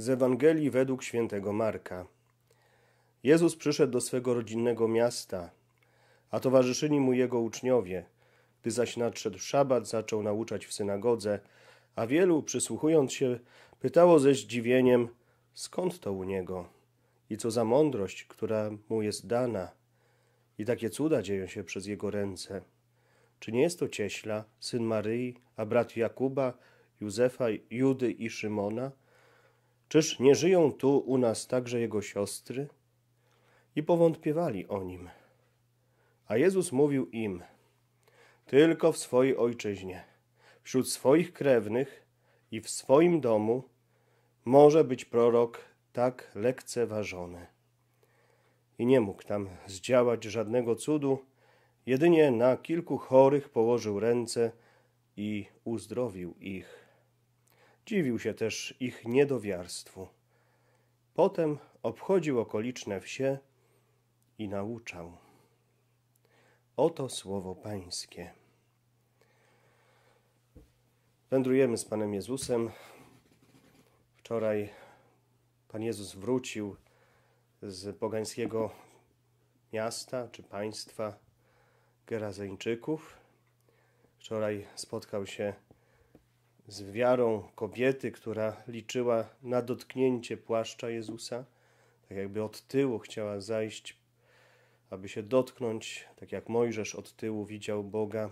Z Ewangelii według świętego Marka. Jezus przyszedł do swego rodzinnego miasta, a towarzyszyli mu jego uczniowie. Gdy zaś nadszedł szabat, zaczął nauczać w synagodze, a wielu, przysłuchując się, pytało ze zdziwieniem, skąd to u niego i co za mądrość, która mu jest dana i takie cuda dzieją się przez jego ręce. Czy nie jest to cieśla, syn Maryi, a brat Jakuba, Józefa, Judy i Szymona? Czyż nie żyją tu u nas także jego siostry? I powątpiewali o nim. A Jezus mówił im, tylko w swojej ojczyźnie, wśród swoich krewnych i w swoim domu może być prorok tak lekceważony. I nie mógł tam zdziałać żadnego cudu, jedynie na kilku chorych położył ręce i uzdrowił ich. Dziwił się też ich niedowiarstwu. Potem obchodził okoliczne wsie i nauczał. Oto słowo Pańskie. Wędrujemy z Panem Jezusem. Wczoraj Pan Jezus wrócił z pogańskiego miasta czy państwa Gerazeńczyków. Wczoraj spotkał się z wiarą kobiety, która liczyła na dotknięcie płaszcza Jezusa, tak jakby od tyłu chciała zajść, aby się dotknąć, tak jak Mojżesz od tyłu widział Boga,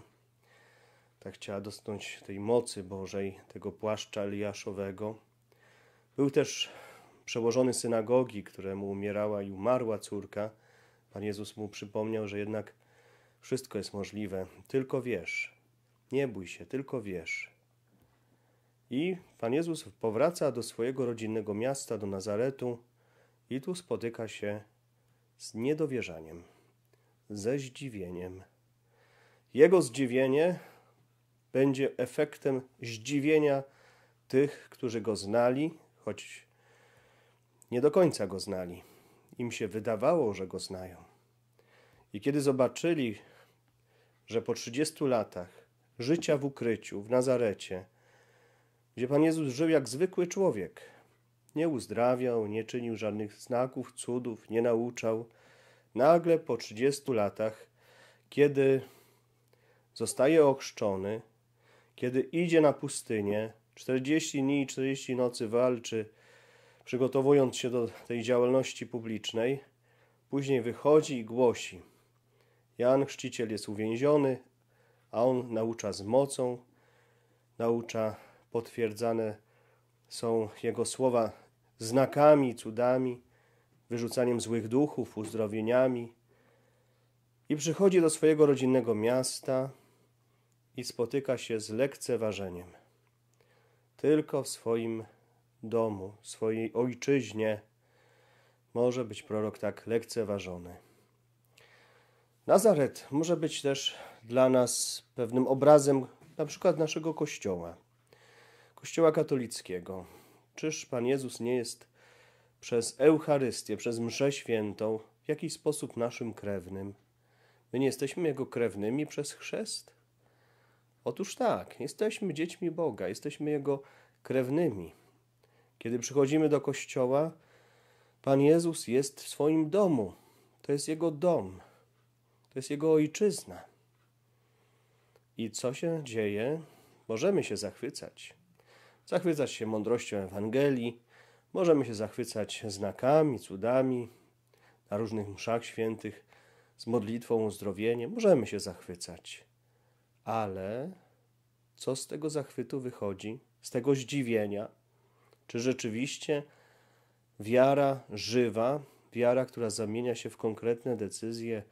tak chciała dotknąć tej mocy Bożej, tego płaszcza Eliaszowego. Był też przełożony synagogi, któremu umierała i umarła córka. Pan Jezus mu przypomniał, że jednak wszystko jest możliwe, tylko wiesz, nie bój się, tylko wiesz. I Pan Jezus powraca do swojego rodzinnego miasta, do Nazaretu, i tu spotyka się z niedowierzaniem, ze zdziwieniem. Jego zdziwienie będzie efektem zdziwienia tych, którzy go znali, choć nie do końca go znali. Im się wydawało, że go znają. I kiedy zobaczyli, że po 30 latach życia w ukryciu, w Nazarecie, gdzie Pan Jezus żył jak zwykły człowiek. Nie uzdrawiał, nie czynił żadnych znaków, cudów, nie nauczał. Nagle po 30 latach, kiedy zostaje ochrzczony, kiedy idzie na pustynię, 40 dni i 40 nocy walczy, przygotowując się do tej działalności publicznej, później wychodzi i głosi. Jan Chrzciciel jest uwięziony, a on naucza z mocą, naucza potwierdzane są Jego słowa znakami, cudami, wyrzucaniem złych duchów, uzdrowieniami. I przychodzi do swojego rodzinnego miasta i spotyka się z lekceważeniem. Tylko w swoim domu, swojej ojczyźnie może być prorok tak lekceważony. Nazaret może być też dla nas pewnym obrazem na przykład naszego kościoła. Kościoła katolickiego. Czyż Pan Jezus nie jest przez Eucharystię, przez Mszę Świętą w jakiś sposób naszym krewnym? My nie jesteśmy Jego krewnymi przez chrzest? Otóż tak, jesteśmy dziećmi Boga, jesteśmy Jego krewnymi. Kiedy przychodzimy do Kościoła, Pan Jezus jest w swoim domu. To jest Jego dom, to jest Jego ojczyzna. I co się dzieje? Możemy się zachwycać zachwycać się mądrością Ewangelii, możemy się zachwycać znakami, cudami na różnych mszach świętych, z modlitwą, uzdrowieniem, możemy się zachwycać. Ale co z tego zachwytu wychodzi, z tego zdziwienia? Czy rzeczywiście wiara żywa, wiara, która zamienia się w konkretne decyzje,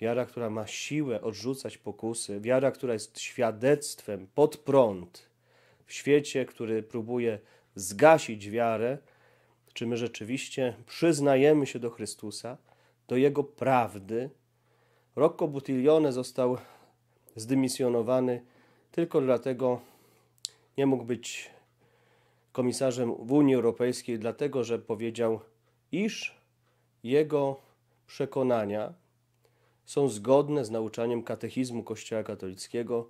wiara, która ma siłę odrzucać pokusy, wiara, która jest świadectwem pod prąd, w świecie, który próbuje zgasić wiarę, czy my rzeczywiście przyznajemy się do Chrystusa, do Jego prawdy. Rocco Buttiglione został zdymisjonowany tylko dlatego, nie mógł być komisarzem w Unii Europejskiej, dlatego że powiedział, iż jego przekonania są zgodne z nauczaniem katechizmu Kościoła katolickiego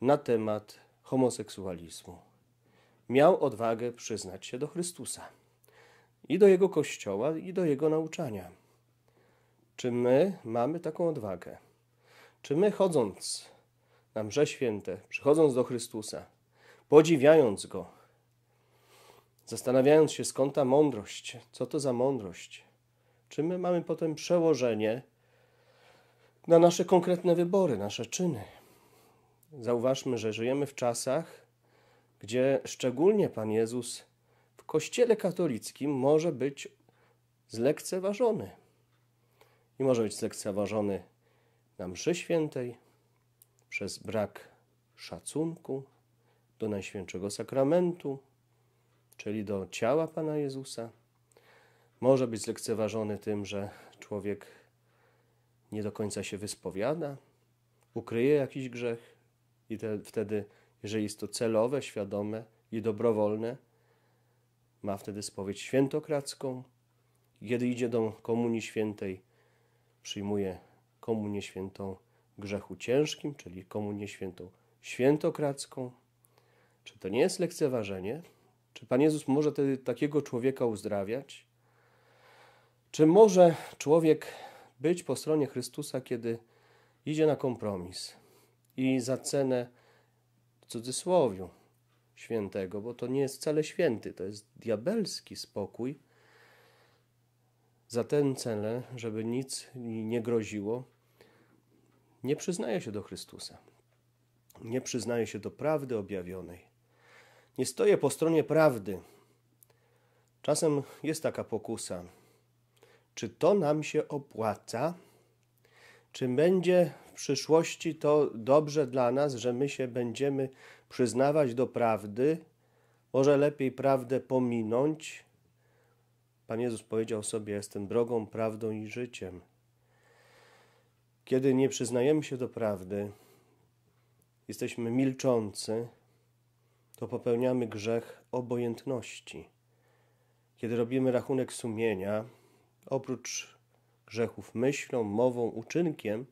na temat homoseksualizmu. Miał odwagę przyznać się do Chrystusa i do jego kościoła, i do jego nauczania. Czy my mamy taką odwagę? Czy my chodząc na Mrze Święte, przychodząc do Chrystusa, podziwiając go, zastanawiając się skąd ta mądrość, co to za mądrość, czy my mamy potem przełożenie na nasze konkretne wybory, nasze czyny? Zauważmy, że żyjemy w czasach, gdzie szczególnie Pan Jezus w Kościele katolickim może być zlekceważony. I może być zlekceważony na mszy świętej przez brak szacunku do Najświętszego Sakramentu, czyli do ciała Pana Jezusa. Może być zlekceważony tym, że człowiek nie do końca się wyspowiada, ukryje jakiś grzech, i te, wtedy, jeżeli jest to celowe, świadome i dobrowolne, ma wtedy spowiedź świętokradzką. Kiedy idzie do Komunii Świętej, przyjmuje Komunię Świętą grzechu ciężkim, czyli Komunię Świętą świętokradzką. Czy to nie jest lekceważenie? Czy Pan Jezus może wtedy takiego człowieka uzdrawiać? Czy może człowiek być po stronie Chrystusa, kiedy idzie na kompromis? i za cenę w cudzysłowiu świętego, bo to nie jest wcale święty, to jest diabelski spokój. Za ten cenę, żeby nic nie groziło, nie przyznaje się do Chrystusa. Nie przyznaje się do prawdy objawionej. Nie stoję po stronie prawdy. Czasem jest taka pokusa. Czy to nam się opłaca? Czy będzie w przyszłości to dobrze dla nas, że my się będziemy przyznawać do prawdy, może lepiej prawdę pominąć. Pan Jezus powiedział sobie: Jestem drogą, prawdą i życiem. Kiedy nie przyznajemy się do prawdy, jesteśmy milczący, to popełniamy grzech obojętności. Kiedy robimy rachunek sumienia, oprócz grzechów myślą, mową, uczynkiem,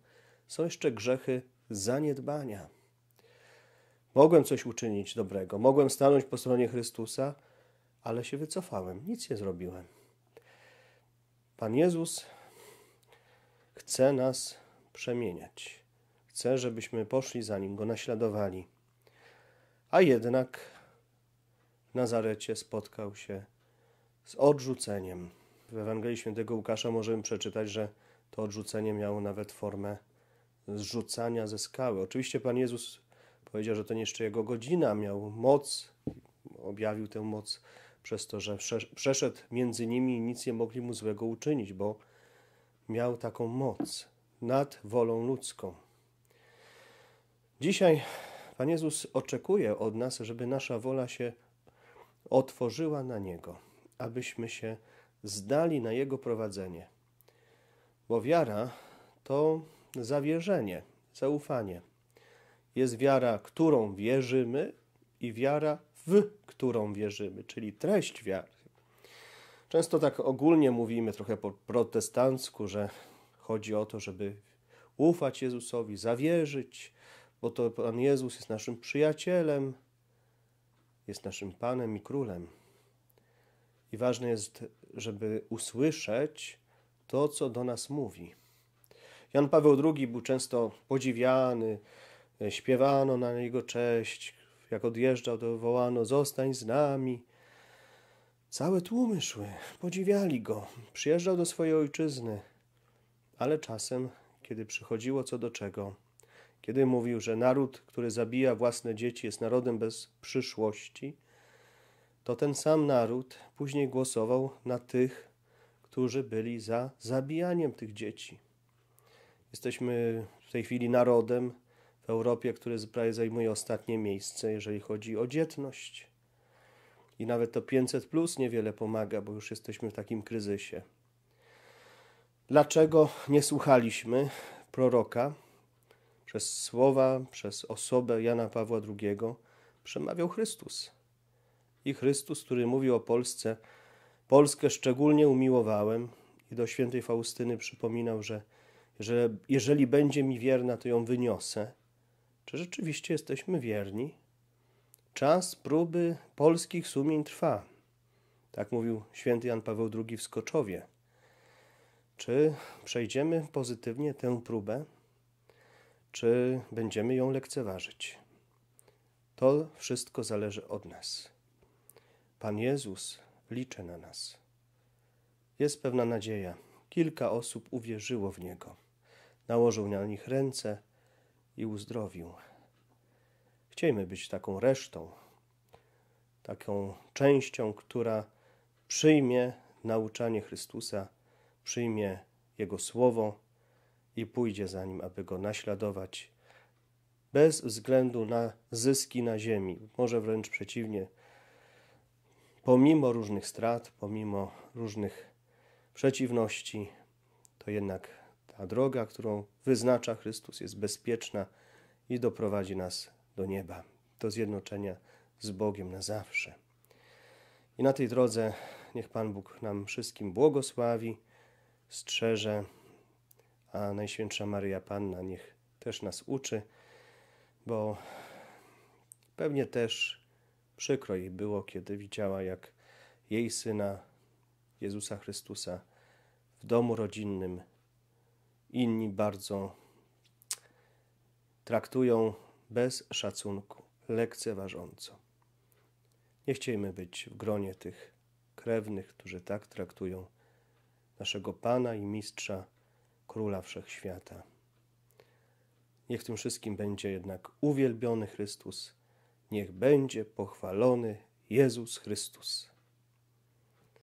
są jeszcze grzechy zaniedbania. Mogłem coś uczynić dobrego, mogłem stanąć po stronie Chrystusa, ale się wycofałem, nic nie zrobiłem. Pan Jezus chce nas przemieniać. Chce, żebyśmy poszli za nim, go naśladowali. A jednak w Nazarecie spotkał się z odrzuceniem. W Ewangelii Świętego Łukasza możemy przeczytać, że to odrzucenie miało nawet formę zrzucania ze skały. Oczywiście Pan Jezus powiedział, że to nie jeszcze jego godzina, miał moc, objawił tę moc przez to, że przeszedł między nimi i nic nie mogli mu złego uczynić, bo miał taką moc nad wolą ludzką. Dzisiaj Pan Jezus oczekuje od nas, żeby nasza wola się otworzyła na Niego, abyśmy się zdali na Jego prowadzenie. Bo wiara to zawierzenie, zaufanie. Jest wiara, którą wierzymy i wiara, w którą wierzymy, czyli treść wiary. Często tak ogólnie mówimy, trochę po protestancku, że chodzi o to, żeby ufać Jezusowi, zawierzyć, bo to Pan Jezus jest naszym przyjacielem, jest naszym Panem i Królem. I ważne jest, żeby usłyszeć to, co do nas mówi. Jan Paweł II był często podziwiany, e, śpiewano na jego cześć. Jak odjeżdżał, to wołano: Zostań z nami. Całe tłumy szły, podziwiali go. Przyjeżdżał do swojej ojczyzny, ale czasem, kiedy przychodziło co do czego, kiedy mówił, że naród, który zabija własne dzieci, jest narodem bez przyszłości, to ten sam naród później głosował na tych, którzy byli za zabijaniem tych dzieci. Jesteśmy w tej chwili narodem w Europie, który prawie zajmuje ostatnie miejsce, jeżeli chodzi o dzietność. I nawet to 500 plus niewiele pomaga, bo już jesteśmy w takim kryzysie. Dlaczego nie słuchaliśmy proroka? Przez słowa, przez osobę Jana Pawła II przemawiał Chrystus. I Chrystus, który mówił o Polsce, Polskę szczególnie umiłowałem i do świętej Faustyny przypominał, że że jeżeli będzie mi wierna, to ją wyniosę. Czy rzeczywiście jesteśmy wierni? Czas próby polskich sumień trwa. Tak mówił święty Jan Paweł II w Skoczowie. Czy przejdziemy pozytywnie tę próbę? Czy będziemy ją lekceważyć? To wszystko zależy od nas. Pan Jezus liczy na nas. Jest pewna nadzieja. Kilka osób uwierzyło w Niego nałożył na nich ręce i uzdrowił. Chciejmy być taką resztą, taką częścią, która przyjmie nauczanie Chrystusa, przyjmie Jego słowo i pójdzie za nim, aby go naśladować bez względu na zyski na ziemi, może wręcz przeciwnie, pomimo różnych strat, pomimo różnych przeciwności, to jednak a droga, którą wyznacza Chrystus, jest bezpieczna i doprowadzi nas do nieba, do zjednoczenia z Bogiem na zawsze. I na tej drodze niech Pan Bóg nam wszystkim błogosławi, strzeże, a Najświętsza Maryja Panna niech też nas uczy, bo pewnie też przykro jej było, kiedy widziała, jak jej syna Jezusa Chrystusa w domu rodzinnym inni bardzo traktują bez szacunku, lekceważąco. Nie chciejmy być w gronie tych krewnych, którzy tak traktują naszego Pana i Mistrza, Króla Wszechświata. Niech tym wszystkim będzie jednak uwielbiony Chrystus, niech będzie pochwalony Jezus Chrystus.